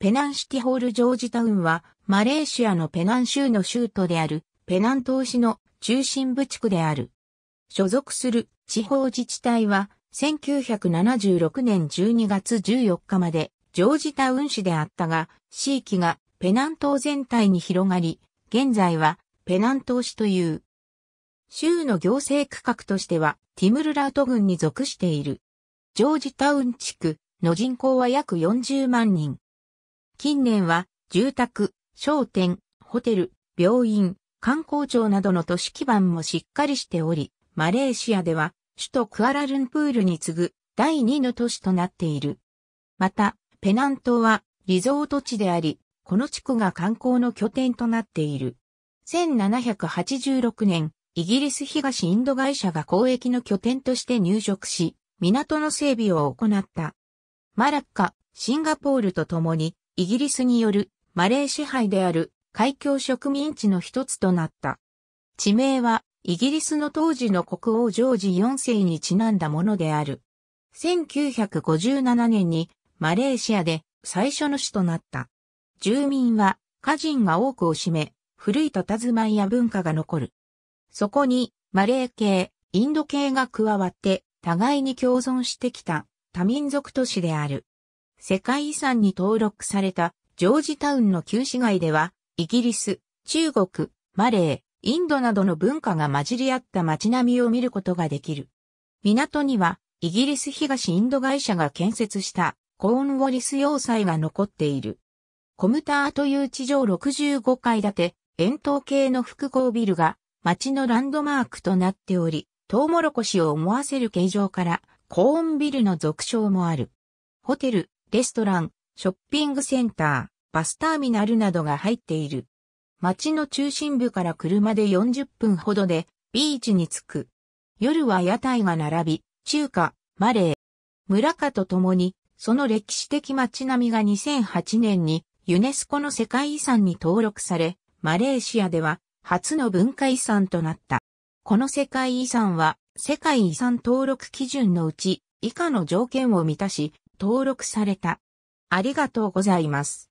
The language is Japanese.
ペナンシティホールジョージタウンは、マレーシアのペナン州の州都である、ペナン島市の中心部地区である。所属する地方自治体は、1976年12月14日まで、ジョージタウン市であったが、地域がペナン島全体に広がり、現在はペナン島市という。州の行政区画としては、ティムルラート郡に属している。ジョージタウン地区の人口は約40万人。近年は住宅、商店、ホテル、病院、観光庁などの都市基盤もしっかりしており、マレーシアでは首都クアラルンプールに次ぐ第2の都市となっている。また、ペナン島はリゾート地であり、この地区が観光の拠点となっている。1786年、イギリス東インド会社が交易の拠点として入植し、港の整備を行った。マラッカ、シンガポールと共にイギリスによるマレー支配である海峡植民地の一つとなった。地名はイギリスの当時の国王ジョージ4世にちなんだものである。1957年にマレーシアで最初の市となった。住民は家人が多くを占め、古い佇まいや文化が残る。そこにマレー系、インド系が加わって互いに共存してきた多民族都市である。世界遺産に登録されたジョージタウンの旧市街では、イギリス、中国、マレー、インドなどの文化が混じり合った街並みを見ることができる。港には、イギリス東インド会社が建設したコーンウォリス要塞が残っている。コムターという地上65階建て、円筒形の複合ビルが街のランドマークとなっており、トウモロコシを思わせる形状からコーンビルの俗称もある。ホテル、レストラン、ショッピングセンター、バスターミナルなどが入っている。街の中心部から車で40分ほどでビーチに着く。夜は屋台が並び、中華、マレー、村下と共に、その歴史的街並みが2008年にユネスコの世界遺産に登録され、マレーシアでは初の文化遺産となった。この世界遺産は世界遺産登録基準のうち以下の条件を満たし、登録された。ありがとうございます。